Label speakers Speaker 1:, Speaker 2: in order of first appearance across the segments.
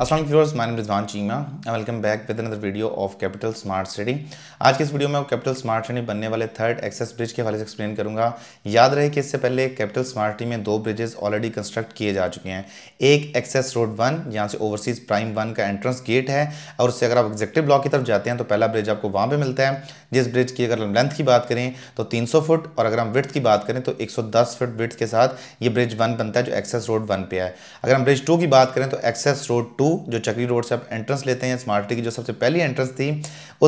Speaker 1: Aslam viewers my Rizwan Cheema welcome back with another video of Capital Smart City आज के इस video में कैपिटल स्मार्ट सिटी बनने वाले थर्ड एक्सेस ब्रिज के हवाले से एक्सप्लेन करूंगा याद रहे कि इससे पहले कैपिटल स्मार्ट सिटी में दो ब्रिजेस ऑलरेडी कंस्ट्रक्ट किए जा चुके हैं एक एक्सेस रोड वन यहाँ से ओवरसीज प्राइम वन का एंट्रेंस गेट है और उससे अगर आप एग्जेक्टिव ब्लॉक की तरफ जाते हैं तो पहला ब्रिज आपको वहाँ पर मिलता है जिस ब्रिज की अगर हम लेंथ की बात करें तो तीन फुट और अगर हम विथ की बात करें तो एक फुट विथ के साथ ये ब्रिज वन बनता है जो एक्सेस रोड वन पे है अगर हम ब्रिज टू की बात करें तो एक्सेस रोड टू टू जो चक्री रोड से आप एंट्रेंस लेते हैं स्मार्टी की जो सबसे पहली एंट्रेंस थी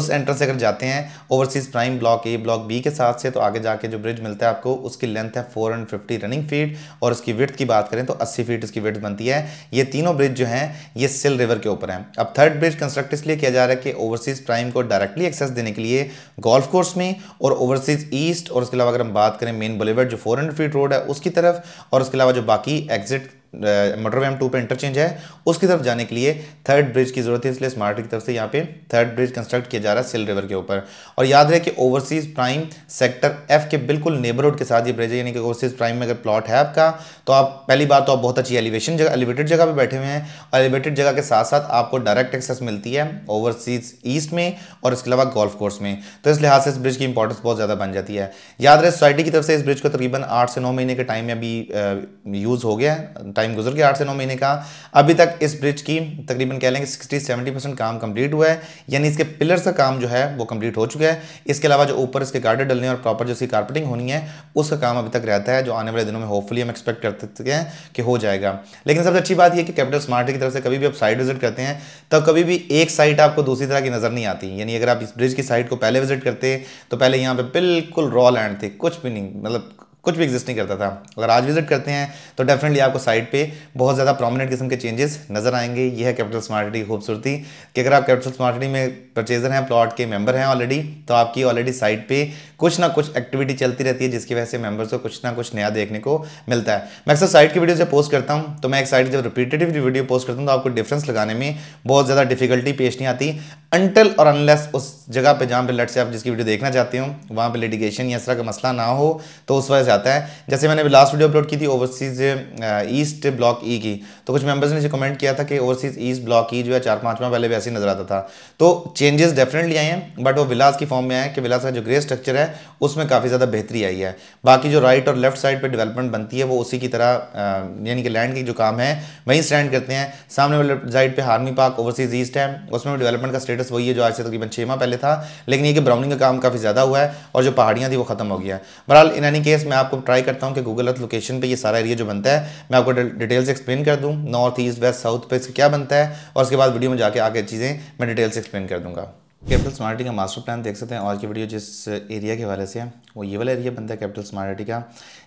Speaker 1: उस एंट्रेंस से अगर जाते हैं Overseas Prime block A block B के साथ से तो आगे जाके जो ब्रिज मिलता है आपको उसकी लेंथ है फोर रनिंग फीट और उसकी विथ की बात करें तो अस्सी फीट इसकी विथ बनती है ये तीनों ब्रिज जो हैं ये सिल रिवर के ऊपर हैं अब थर्ड ब्रिज कंस्ट्रक्ट इसलिए किया जा रहा है कि ओवरसीज प्राइम को डायरेक्टली एक्सेस देने के लिए गोल्फ कोर्स में और ओवरसीज ईस्ट और उसके अलावा अगर हम बात करें मेन बुलेवर्ड जो 400 फीट रोड है उसकी तरफ और उसके अलावा जो बाकी एग्जिट मोटरवे एम टू पर इंटरचेंज है उसकी तरफ जाने के लिए थर्ड ब्रिज की ज़रूरत है इसलिए स्मार्ट की तरफ से यहाँ पे थर्ड ब्रिज कंस्ट्रक्ट किया जा रहा है सिल रिवर के ऊपर और याद रहे कि ओवरसीज़ प्राइम सेक्टर एफ के बिल्कुल नेबरहुड के साथ ये ब्रिज है यानी कि ओवरसीज़ प्राइम में अगर प्लॉट है आपका तो आप पहली बार तो आप बहुत अच्छी एलिवेशन जगह एलिवेटेड जगह पर बैठे हुए हैं और एलिवेटेड जगह के साथ साथ आपको डायरेक्ट एक्सेस मिलती है ओवरसीज़ ईस्ट में और इसके अलावा गोल्फ कोर्स में तो इस लिहाज से इस ब्रिज की इंपॉर्टेंस बहुत ज़्यादा बन जाती है याद रहे सोसाइटी की तरफ से इस ब्रिज को तकरीबन आठ से नौ महीने के टाइम में अभी यूज़ हो गया है टाइम गुजर गया आठ से नौ महीने का अभी तक इस ब्रिज की तकरीबन कह लेंगे सिक्सटी सेवेंटी परसेंट काम कंप्लीट हुआ है यानी इसके पिलर्स का काम जो है वो कंप्लीट हो चुका है इसके अलावा जो ऊपर इसके गार्डर डलने और प्रॉपर जो इसकी कारपेटिंग होनी है उसका काम अभी तक रहता है जो आने वाले दिनों में होपफुली हम एक्सपेक्ट करते हैं कि हो जाएगा लेकिन सबसे अच्छी बात यह कि कैपिटल स्मार्ट की तरफ से कभी भी आप साइड विजिट करते हैं तो कभी भी एक साइड आपको दूसरी तरह की नज़र नहीं आती यानी अगर आप इस ब्रिज की साइड को पहले विजिट करते तो पहले यहाँ पे बिल्कुल रॉ लैंड थे कुछ भी नहीं मतलब कुछ भी एग्जिस्ट नहीं करता था अगर आज विजिट करते हैं तो डेफिनेटली आपको साइट पे बहुत ज़्यादा प्रोमिनेंट किस्म के चेंजेस नजर आएंगे यह है कैपिटल स्मार्ट की खूबसूरती कि अगर आप कैपिटल स्मार्ट सिटी में परचेजर हैं प्लॉट के मेंबर हैं ऑलरेडी तो आपकी ऑलरेडी साइट पे कुछ ना कुछ एक्टिविटी चलती रहती है जिसकी वजह से मेंबर्स को कुछ ना कुछ नया देखने को मिलता है मैं अक्सर साइट की वीडियो जब पोस्ट करता हूँ तो मैं एक साइट जब रिपीटेटिव वीडियो पोस्ट करता हूँ तो आपको डिफरेंस लगाने में बहुत ज़्यादा डिफिकल्टी पेश नहीं आती अनटल और अनलेस उस जगह पर जहाँ पर लट से आप जिसकी वीडियो देखना चाहते हो वहाँ पर लिटिगेशन या इस तरह का मसला ना हो तो उस वजह से जाता है जैसे मैंने लास्ट वीडियो अपलोड की थी ओवरसीज़ ईस्ट ब्लॉक ई की तो कुछ मेंबर्स ने कमेंट किया था कि ओवरसीज़ ईस्ट ब्लॉक ई जो है चार पांच माह पहले वैसे ही नजर आता था तो चेंजेस डेफिनेटली आए हैं बट वो विलास की फॉर्म में आए कि विलास का जो ग्रे स्ट्रक्चर है उसमें काफ़ी ज़्यादा बेहतरी आई है बाकी जो राइट और लेफ्ट साइड पर डेवलपमेंट बनती है वो उसी की तरह यानी कि लैंड की जो काम है वहीं स्टैंड करते हैं सामने वाले साइड पर हार्मी पार्क ओवरसीज़ ईस्ट है उसमें डेवलपमेंट का स्टेटस वही है जो आज से तकरीबन छह माह पहले था लेकिन ये कि ब्राउनिंग का काम काफ़ी ज़्यादा हुआ है और जो पहाड़ियां थी वो खत्म हो गया है बहरहाल इन एनी केस मैं आपको ट्राई करता हूँ कि गूगल अर्थ लोकेशन पे ये सारा एरिया जो बनता है मैं आपको डिटेल्स एक्सप्लेन कर दूँ नॉर्थ ईस्ट वेस्ट साउथ पे क्या बनता है और उसके बाद वीडियो में जाकर आगे चीज़ें मैं डिटेल्स एक्सप्लेन कर दूँगा कैपिटल स्मार्ट सिटी का मास्टर प्लान देख सकते हैं आज की वीडियो जिस एरिया के हवाले से है वो ये वाला एरिया बनता है कैपिटल स्मार्ट सिटी का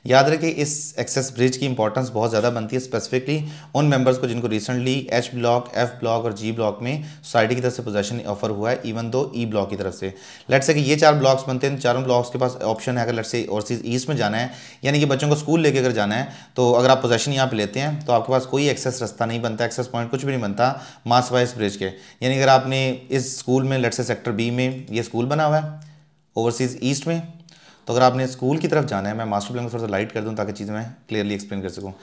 Speaker 1: याद रखें इस एक्सेस ब्रिज की इंपॉर्टेंस बहुत ज़्यादा बनती है स्पेसिफिकली उन मेंबर्स को जिनको recently H block F block और जी ब्लॉक में सोसाइटी की तरफ से पोजेशन ऑफर हुआ है इवन दो ई ब्लॉक की तरफ से लेट से कि ये चार ब्लॉक्स बनते हैं चारों ब्लॉक्स के पास ऑप्शन है अगर लट से ओवरसीज ईस्ट में जाना है यानी कि बच्चों को स्कूल लेके अगर जाना है तो अगर आप पोजेशन यहाँ पर लेते हैं तो आपके पास कोई एक्सेस रास्ता नहीं बनता एक्सेस पॉइंट कुछ भी नहीं बनता मास वाइस ब्रिज के यानी अगर आपने इस स्कूल में लट से सेक्टर बी में ये स्कूल बना हुआ है ओवरसीज़ ईस्ट में तो अगर आपने स्कूल की तरफ जाना है मैं मास्टर प्लान को थोड़ा सा लाइट कर दूँ ताकि चीज़ें मैं क्लियरली एक्सप्लेन कर सकूँ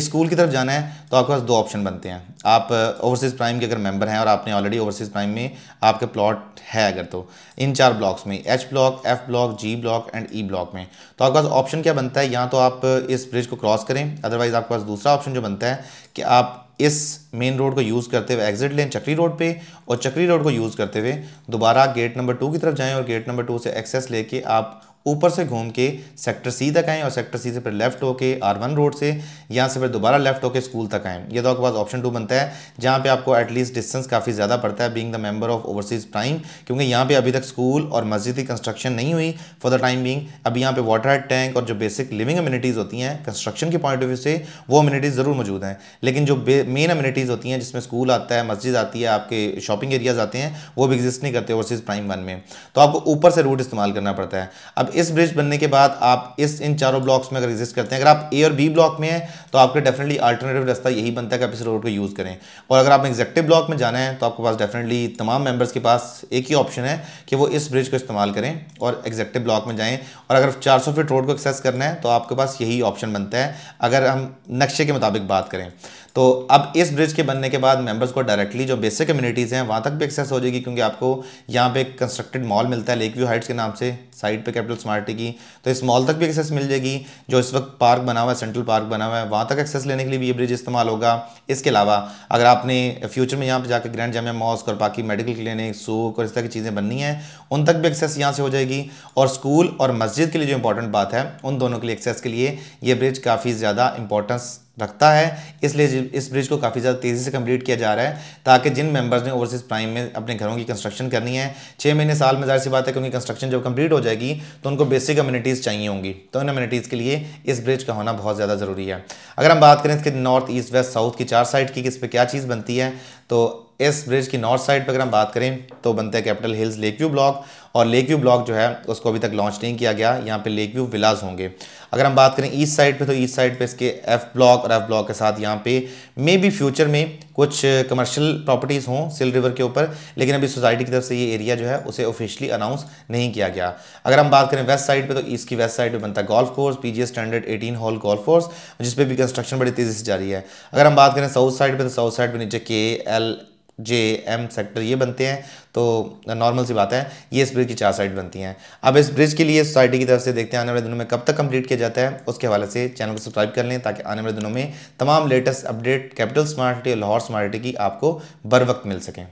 Speaker 1: इस स्कूल की तरफ जाना है तो आपके पास दो ऑप्शन बनते हैं आप ओवरसीज़ uh, प्राइम के अगर मेंबर हैं और आपने ऑलरेडी ओवरसीज़ प्राइम में आपके प्लॉट है अगर तो इन चार ब्लॉक्स में H block F block G block and E block में तो आपके पास ऑप्शन क्या बनता है या तो आप uh, इस ब्रिज को क्रॉस करें अदरवाइज़ आपके पास दूसरा ऑप्शन जो बनता है कि आप इस मेन रोड को यूज़ करते हुए एग्जिट लें चक्री रोड पे और चक्री रोड को यूज़ करते हुए दोबारा गेट नंबर टू की तरफ जाएं और गेट नंबर टू से एक्सेस लेके आप ऊपर से घूम के सेक्टर सी तक आएँ और सेक्टर सी से फिर लेफ्ट होके आर वन रोड से यहाँ से फिर दोबारा लेफ्ट होके स्कूल तक आएँ ये तो आपके पास ऑप्शन टू बनता है जहाँ पे आपको एटलीस्ट डिस्टेंस काफ़ी ज़्यादा पड़ता है being the member of Overseas Prime क्योंकि यहाँ पे अभी तक स्कूल और मस्जिद की कंस्ट्रक्शन नहीं हुई फॉर द टाइम बिंग अभी यहाँ पर वाटर टैंक और जो बेसिक लिविंग अम्यूनिटीज़ होती हैं कंस्ट्रक्शन के पॉइंट ऑफ व्यू से वो अम्यूनिटीज़ ज़रूर मौजूद हैं लेकिन जो मेन अम्यूनिटीज़ होती हैं जिसमें स्कूल आता है मस्जिद आती है आपके शॉपिंग एरियाज़ आते हैं वो भी एग्जिस्ट नहीं करते ओवरसीज़ प्राइम वन में तो आपको ऊपर से रूट इस्तेमाल करना पड़ता है अब इस ब्रिज बनने के बाद आप इस इन चारों ब्लॉक्स में अगर एग्जिस्ट करते हैं अगर आप ए और बी ब्लॉक में हैं तो आपके डेफिनेटली अल्टरनेटिव रास्ता यही बनता है कि आप इस रोड को यूज़ करें और अगर आप एग्जेक्टिव ब्लॉक में जाना है तो आपके पास डेफिनेटली तमाम मेम्बर्स के पास एक ही ऑप्शन है कि वो इस ब्रिज को इस्तेमाल करें और एग्जेक्टिव ब्लॉक में जाएँ और अगर चार फीट रोड को एक्सेस करना है तो आपके पास यही ऑप्शन बनता है अगर हम नक्शे के मुताबिक बात करें तो अब इस ब्रिज के बनने के बाद मेंबर्स को डायरेक्टली जो बेसिक कम्युनिटीज़ हैं वहाँ तक भी एक्सेस हो जाएगी क्योंकि आपको यहाँ पे कंस्ट्रक्टेड मॉल मिलता है लेक व्यू हाइट्स के नाम से साइड पे कैपिटल स्मार्टी की तो इस मॉल तक भी एक्सेस मिल जाएगी जो इस वक्त पार्क बना हुआ है सेंट्रल पार्क बना हुआ है वहाँ तक एक्सेस लेने के लिए भी ये ब्रिज इस्तेमाल होगा इसके अलावा अगर आपने फ्यूचर में यहाँ पर जाकर ग्रैंड जामिया मॉस्क और बाकी मेडिकल क्लिनिक सूख और इस तरह की चीज़ें बननी हैं उन तक भी एक्सेस यहाँ से हो जाएगी और स्कूल और मस्जिद के लिए जो इंपॉर्टेंट बात है उन दोनों के लिए एक्सेस के लिए ये ब्रिज काफ़ी ज़्यादा इंपॉर्टेंस रखता है इसलिए इस ब्रिज को काफ़ी ज़्यादा तेज़ी से कंप्लीट किया जा रहा है ताकि जिन मेंबर्स ने ओवरसीज़ प्राइम में अपने घरों की कंस्ट्रक्शन करनी है छः महीने साल में जाहिर सी बात है कि उनकी कंस्ट्रक्शन जब कंप्लीट हो जाएगी तो उनको बेसिक अम्यूनिटीज़ चाहिए होंगी तो उन अम्यूनिटीज़ के लिए इस ब्रिज का होना बहुत ज़्यादा ज़रूरी है अगर हम बात करें इसके नॉर्थ ईस्ट वेस्ट साउथ की चार साइड की किस पर क्या चीज़ बनती है तो इस ब्रिज की नॉर्थ साइड पर अगर हम बात करें तो बनते हैं Capital Hills lake view block और लेक व्यू ब्लॉक जो है उसको अभी तक लॉन्च नहीं किया गया यहाँ पे लेक व्यू विलाज होंगे अगर हम बात करें ईस्ट साइड पे तो ईस्ट साइड पे इसके एफ ब्लॉक और एफ ब्लॉक के साथ यहाँ पे मे बी फ्यूचर में कुछ कमर्शियल प्रॉपर्टीज़ हों सिल रिवर के ऊपर लेकिन अभी सोसाइटी की तरफ से ये एरिया जो है उसे ऑफिशियली अनाउंस नहीं किया गया अगर हम बात करें वेस्ट साइड पे तो ईस्ट की वेस्ट साइड पे बनता है golf course PGA standard 18 hole golf course जिस भी कंस्ट्रक्शन बड़ी तेज़ी से जारी है अगर हम बात करें साउथ साइड पे तो साउथ साइड पे नीचे के एल जे एम सेक्टर ये बनते हैं तो नॉर्मल सी बात है ये इस ब्रिज की चार साइड बनती हैं अब इस ब्रिज के लिए सोसाइटी की तरफ से देखते हैं आने वाले दिनों में कब तक कंप्लीट किया जाता है उसके हवाले से चैनल को सब्सक्राइब कर लें ताकि आने वाले दिनों में तमाम latest update Capital Smart City और लाहौर स्मार्ट सिटी की आपको बर वक्त मिल सकें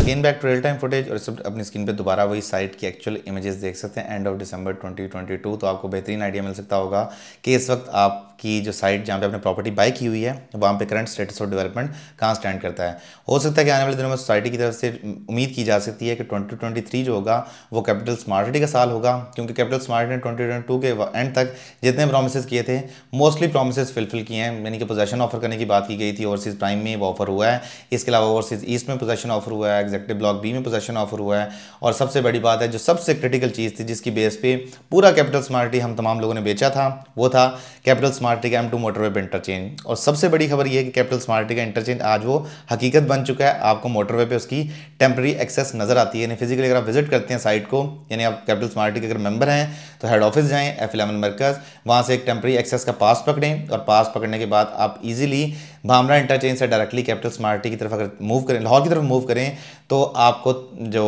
Speaker 1: again back to real time footage और अपनी स्क्रीन पे दोबारा वही साइट की एक्चुअल इमेजेस देख सकते हैं एंड ऑफ दिसंबर 2022 तो आपको बेहतरीन आइडिया मिल सकता होगा कि इस वक्त आप की जो साइट जहाँ पे आपने प्रॉपर्टी बाई की हुई है वहाँ पे करंट स्टेटस ऑफ डेवलपमेंट कहाँ स्टैंड करता है हो सकता है कि आने वाले दिनों में सोसाइटी की तरफ से उम्मीद की जा सकती है कि ट्वेंटी ट्वेंटी थ्री जो होगा वो कैपिटल स्मार्टिटी का साल होगा क्योंकि कैपिटल स्मार्ट ने ट्वेंटी ट्वेंटी टू के एंड तक जितने प्रोमिस किए थे मोस्टली प्रोमिस फिलफिल किए हैं यानी कि पोजेशन ऑफर करने की बात की गई थी ओवरसीज़ प्राइम में वो ऑफर हुआ है इसके अलावा ओवरसीज़ ईस्ट में पोजेशन ऑफर हुआ है एग्जेक्टिव ब्लॉक बी में पोजेशन ऑफर हुआ है और सबसे बड़ी बात है जो सबसे क्रिटिकल चीज़ थी जिसकी बेस पर पूरा कैपिटल स्मार्टी हम तमाम लोगों ने बेचा था वो था Capital Smart smart M two motorway पर इंटरचेंज और सबसे बड़ी खबर यह है कि कैपिटल स्मार्टी का इंटरचेंज आज वो हकीकत बन चुका है आपको मोटरवे पर उसकी टेम्प्रेरी एक्सेस नजर आती है यानी फिजिकली अगर आप विजिट करते हैं साइट को यानी आप कैपिटल स्मार्टी के अगर मेंबर हैं तो हेड ऑफिस जाएँ एफ इलेवन मरकज वहाँ से एक टेम्प्रेरी एक्सेस का पास पकड़ें और पास पकड़ने के बाद आप ईजिली भामरा इंटरचेंज से डायरेक्टली कैपिटल स्मार्टी की तरफ अगर मूव करें लाहौर की तरफ मूव करें तो आपको जो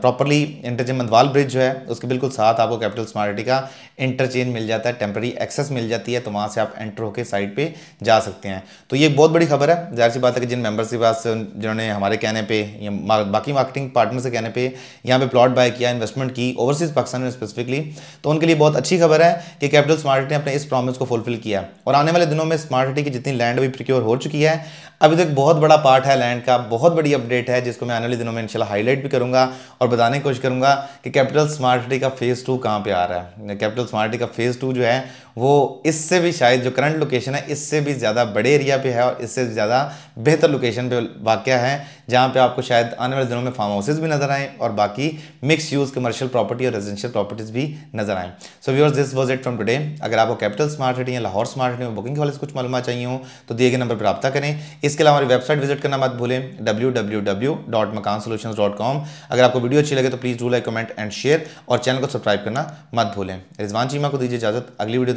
Speaker 1: प्रॉपरली इंटरचेंज मंदवाल ब्रिज जो है उसके बिल्कुल साथ आपको कैपिटल स्मार्टी का इंटरचेंज मिल जाता है टेम्प्रेरी एक्सेस मिल जाती है तो वहाँ से आप एंटर होकर साइड पर जा सकते हैं तो ये बहुत बड़ी खबर है जाहिर सी बात है कि जिन मेम्बर्स के पास जिन्होंने हमारे कहने पर बाकी मार्केटिंग पार्टनर से कहने पर यहाँ पर प्लॉट बाय किया इन्वेस्टमेंट की ओवरसीज़ पाकिस्तान में स्पेसिफिकली तो उनके लिए बहुत अच्छी खबर है कि कैपिटल स्मार्ट ने अपने इस प्रॉमिस को फुलफिल किया और आने वाले दिनों में स्मार्ट की जितनी लैंड भी प्रिक्योर हो चुकी है अभी तक बहुत बड़ा पार्ट है लैंड का बहुत बड़ी अपडेट है जिसको मैं आने वाले दिनों में इंशाल्लाह हाईलाइट भी करूंगा और बताने की कोशिश करूंगा कि कैपिटल स्मार्ट सिटी का फेज़ टू कहाँ पे आ रहा है कैपिटल स्मार्ट सिटी का फेज़ टू जो है वो इससे भी शायद जो करंट लोकेशन है इससे भी ज़्यादा बड़े एरिया पे है और इससे ज़्यादा बेहतर लोकेशन पे वाक़ है जहाँ पे आपको शायद आने वाले दिनों में फार्म हाउसेज भी नज़र आएँ और बाकी मिक्स यूज़ कमर्शियल प्रॉपर्टी और रेजिडेंशियल प्रॉपर्टीज़ भी नज़र आएँ so viewers this was it from today अगर आपको कैपिटल स्मार्ट सिटी या लाहौर स्मार्ट सिटी में बुकिंग वाले से कुछ मालूम चाहिए हो तो दिए गए नंबर पर रब्ता करें इसके अलावा हमारी वेबसाइट विजिट करना मत भूलें W W W dot Makaan solution dot com अगर आपको वीडियो अच्छी लगे तो please do like comment and share और चैनल को सब्सक्राइब करना मत भूलें रिजवान चीमा को दीजिए इजाज़त अगली वीडियो